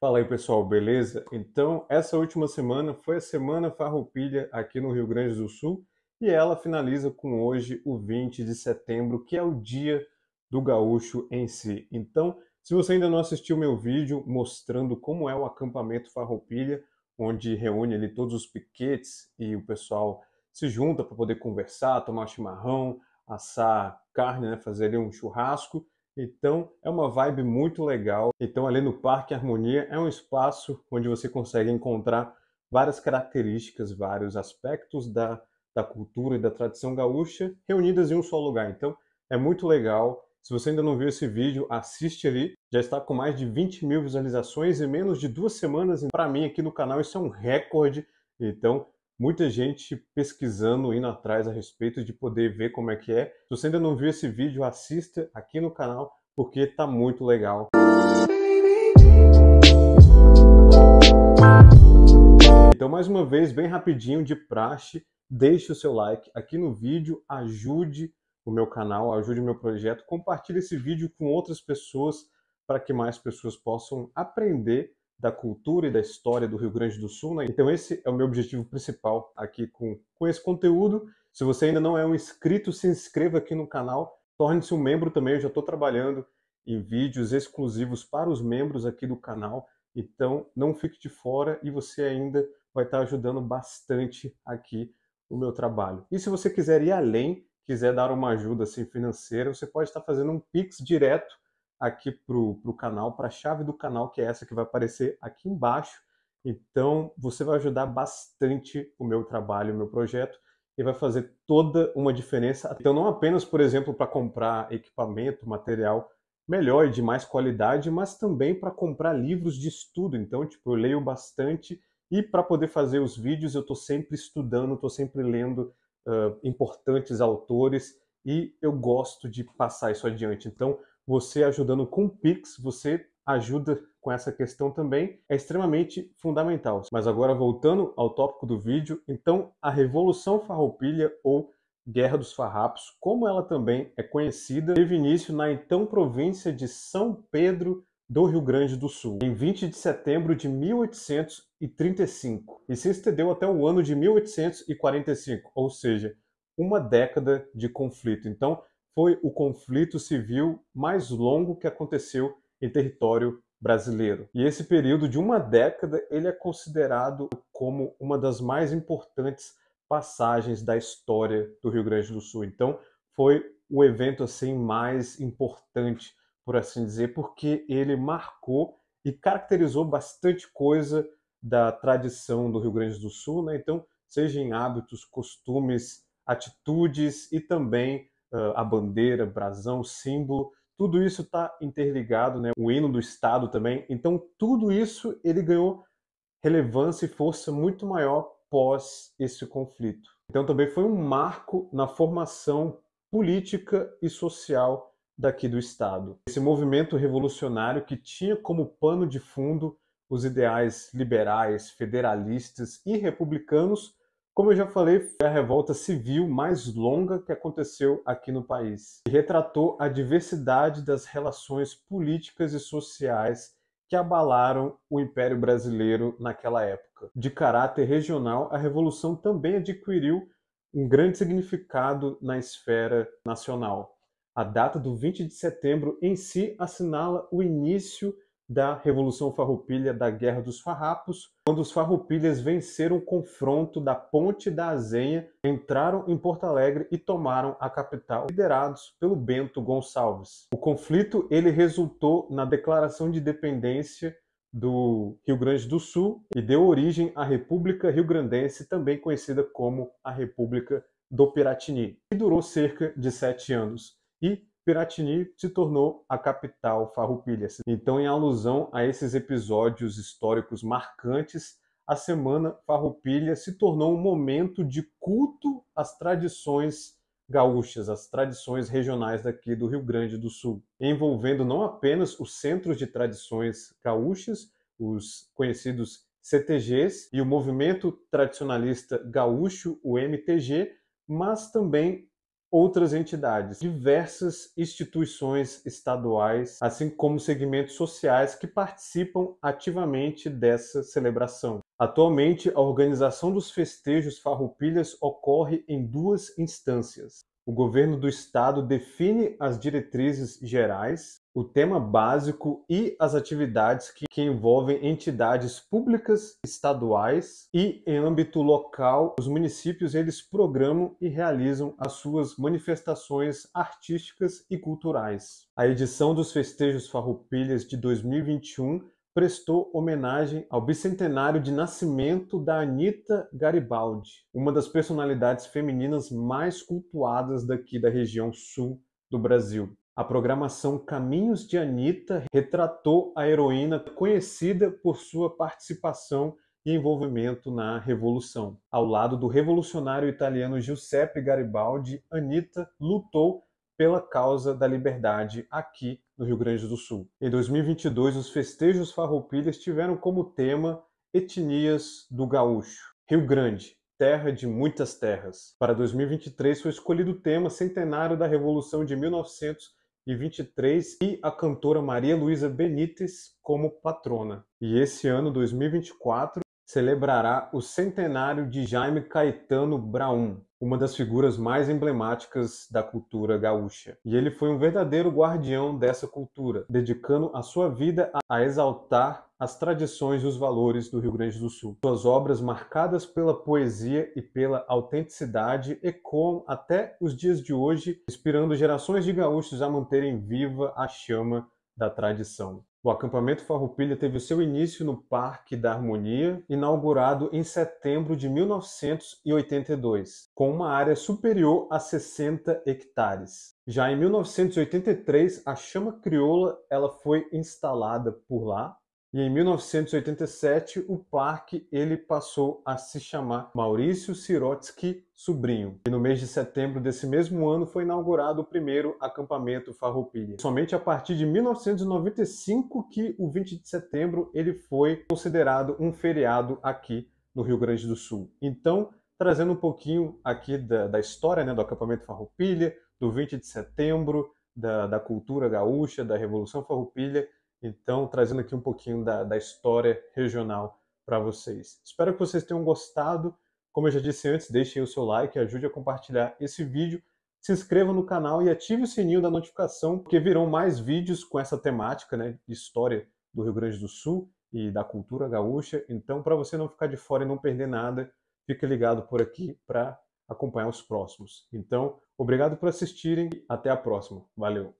Fala aí pessoal, beleza? Então, essa última semana foi a Semana Farroupilha aqui no Rio Grande do Sul e ela finaliza com hoje, o 20 de setembro, que é o dia do gaúcho em si. Então, se você ainda não assistiu meu vídeo mostrando como é o acampamento Farroupilha, onde reúne ali todos os piquetes e o pessoal se junta para poder conversar, tomar chimarrão, assar carne, né? fazer ali um churrasco, então é uma vibe muito legal. Então ali no Parque Harmonia é um espaço onde você consegue encontrar várias características, vários aspectos da, da cultura e da tradição gaúcha reunidas em um só lugar. Então é muito legal. Se você ainda não viu esse vídeo, assiste ali. Já está com mais de 20 mil visualizações em menos de duas semanas. Para mim aqui no canal isso é um recorde. Então muita gente pesquisando, indo atrás a respeito de poder ver como é que é. Se você ainda não viu esse vídeo, assista aqui no canal porque tá muito legal. Então, mais uma vez, bem rapidinho de praxe, deixe o seu like aqui no vídeo, ajude o meu canal, ajude o meu projeto, compartilhe esse vídeo com outras pessoas para que mais pessoas possam aprender da cultura e da história do Rio Grande do Sul. Né? Então, esse é o meu objetivo principal aqui com, com esse conteúdo. Se você ainda não é um inscrito, se inscreva aqui no canal, torne-se um membro também. Eu já estou trabalhando em vídeos exclusivos para os membros aqui do canal. Então, não fique de fora e você ainda vai estar ajudando bastante aqui o meu trabalho. E se você quiser ir além, quiser dar uma ajuda assim, financeira, você pode estar fazendo um Pix direto aqui para o canal, para a chave do canal, que é essa que vai aparecer aqui embaixo. Então, você vai ajudar bastante o meu trabalho, o meu projeto, e vai fazer toda uma diferença. Então, não apenas, por exemplo, para comprar equipamento, material melhor e de mais qualidade, mas também para comprar livros de estudo. Então, tipo, eu leio bastante e para poder fazer os vídeos, eu estou sempre estudando, estou sempre lendo uh, importantes autores e eu gosto de passar isso adiante. Então, você ajudando com Pix, você ajuda com essa questão também, é extremamente fundamental. Mas agora voltando ao tópico do vídeo, então a Revolução Farroupilha ou Guerra dos Farrapos, como ela também é conhecida, teve início na então província de São Pedro do Rio Grande do Sul, em 20 de setembro de 1835, e se estendeu até o ano de 1845, ou seja, uma década de conflito. Então, foi o conflito civil mais longo que aconteceu em território brasileiro. E esse período de uma década, ele é considerado como uma das mais importantes passagens da história do Rio Grande do Sul. Então, foi o evento assim mais importante, por assim dizer, porque ele marcou e caracterizou bastante coisa da tradição do Rio Grande do Sul, né? Então, seja em hábitos, costumes, atitudes e também a bandeira, brasão, símbolo, tudo isso está interligado, né? O hino do Estado também. Então, tudo isso ele ganhou relevância e força muito maior pós esse conflito. Então, também foi um marco na formação política e social daqui do Estado. Esse movimento revolucionário que tinha como pano de fundo os ideais liberais, federalistas e republicanos como eu já falei, foi a revolta civil mais longa que aconteceu aqui no país e retratou a diversidade das relações políticas e sociais que abalaram o Império Brasileiro naquela época. De caráter regional, a Revolução também adquiriu um grande significado na esfera nacional. A data do 20 de setembro em si assinala o início da Revolução Farroupilha, da Guerra dos Farrapos, quando os farroupilhas venceram o confronto da Ponte da Azenha, entraram em Porto Alegre e tomaram a capital, liderados pelo Bento Gonçalves. O conflito ele resultou na Declaração de Independência do Rio Grande do Sul e deu origem à República Rio-Grandense, também conhecida como a República do Piratini, que durou cerca de sete anos. E Piratini se tornou a capital farroupilha. Então, em alusão a esses episódios históricos marcantes, a Semana Farroupilha se tornou um momento de culto às tradições gaúchas, às tradições regionais daqui do Rio Grande do Sul, envolvendo não apenas os centros de tradições gaúchas, os conhecidos CTGs e o movimento tradicionalista gaúcho, o MTG, mas também outras entidades, diversas instituições estaduais, assim como segmentos sociais que participam ativamente dessa celebração. Atualmente, a organização dos festejos Farroupilhas ocorre em duas instâncias: o governo do estado define as diretrizes gerais, o tema básico e as atividades que, que, envolvem entidades públicas estaduais e em âmbito local, os municípios eles programam e realizam as suas manifestações artísticas e culturais. A edição dos Festejos Farroupilhas de 2021 prestou homenagem ao bicentenário de nascimento da Anita Garibaldi, uma das personalidades femininas mais cultuadas daqui da região sul do Brasil. A programação Caminhos de Anita retratou a heroína conhecida por sua participação e envolvimento na Revolução. Ao lado do revolucionário italiano Giuseppe Garibaldi, Anita lutou pela causa da liberdade aqui no Rio Grande do Sul. Em 2022, os festejos farroupilhas tiveram como tema Etnias do Gaúcho. Rio Grande, terra de muitas terras. Para 2023 foi escolhido o tema Centenário da Revolução de 1923 e a cantora Maria Luísa Benítez como patrona. E esse ano, 2024, celebrará o centenário de Jaime Caetano Braun, uma das figuras mais emblemáticas da cultura gaúcha. E ele foi um verdadeiro guardião dessa cultura, dedicando a sua vida a exaltar as tradições e os valores do Rio Grande do Sul. Suas obras, marcadas pela poesia e pela autenticidade, ecoam até os dias de hoje, inspirando gerações de gaúchos a manterem viva a chama da tradição. O acampamento Farroupilha teve seu início no Parque da Harmonia, inaugurado em setembro de 1982, com uma área superior a 60 hectares. Já em 1983, a chama crioula ela foi instalada por lá e em 1987, o parque ele passou a se chamar Maurício Sirotsky Sobrinho. E no mês de setembro desse mesmo ano foi inaugurado o primeiro acampamento Farroupilha. Somente a partir de 1995 que o 20 de setembro ele foi considerado um feriado aqui no Rio Grande do Sul. Então, trazendo um pouquinho aqui da, da história né, do acampamento Farroupilha, do 20 de setembro, da, da cultura gaúcha, da Revolução Farroupilha, então, trazendo aqui um pouquinho da, da história regional para vocês. Espero que vocês tenham gostado. Como eu já disse antes, deixem o seu like, ajude a compartilhar esse vídeo, se inscreva no canal e ative o sininho da notificação, porque virão mais vídeos com essa temática né, história do Rio Grande do Sul e da cultura gaúcha. Então, para você não ficar de fora e não perder nada, fique ligado por aqui para acompanhar os próximos. Então, obrigado por assistirem. Até a próxima. Valeu!